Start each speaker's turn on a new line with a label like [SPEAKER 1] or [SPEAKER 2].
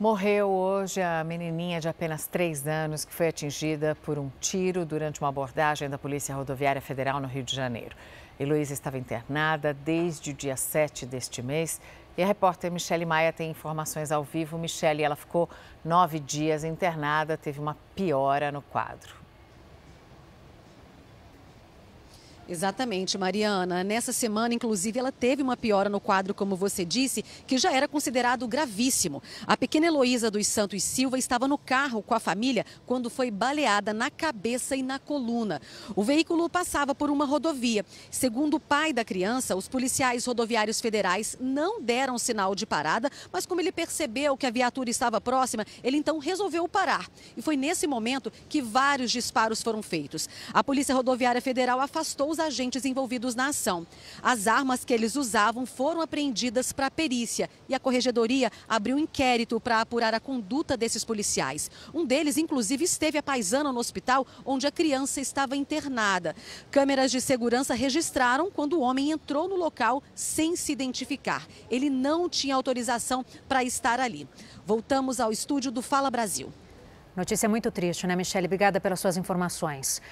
[SPEAKER 1] Morreu hoje a menininha de apenas 3 anos que foi atingida por um tiro durante uma abordagem da Polícia Rodoviária Federal no Rio de Janeiro. Heloísa estava internada desde o dia 7 deste mês e a repórter Michele Maia tem informações ao vivo. Michele, ela ficou nove dias internada, teve uma piora no quadro.
[SPEAKER 2] Exatamente, Mariana. Nessa semana, inclusive, ela teve uma piora no quadro, como você disse, que já era considerado gravíssimo. A pequena Heloísa dos Santos Silva estava no carro com a família quando foi baleada na cabeça e na coluna. O veículo passava por uma rodovia. Segundo o pai da criança, os policiais rodoviários federais não deram sinal de parada, mas como ele percebeu que a viatura estava próxima, ele então resolveu parar. E foi nesse momento que vários disparos foram feitos. A Polícia Rodoviária Federal afastou os os agentes envolvidos na ação. As armas que eles usavam foram apreendidas para perícia e a corregedoria abriu um inquérito para apurar a conduta desses policiais. Um deles, inclusive, esteve a paisana no hospital onde a criança estava internada. Câmeras de segurança registraram quando o homem entrou no local sem se identificar. Ele não tinha autorização para estar ali. Voltamos ao estúdio do Fala Brasil. Notícia muito triste, né, Michele? Obrigada pelas suas informações.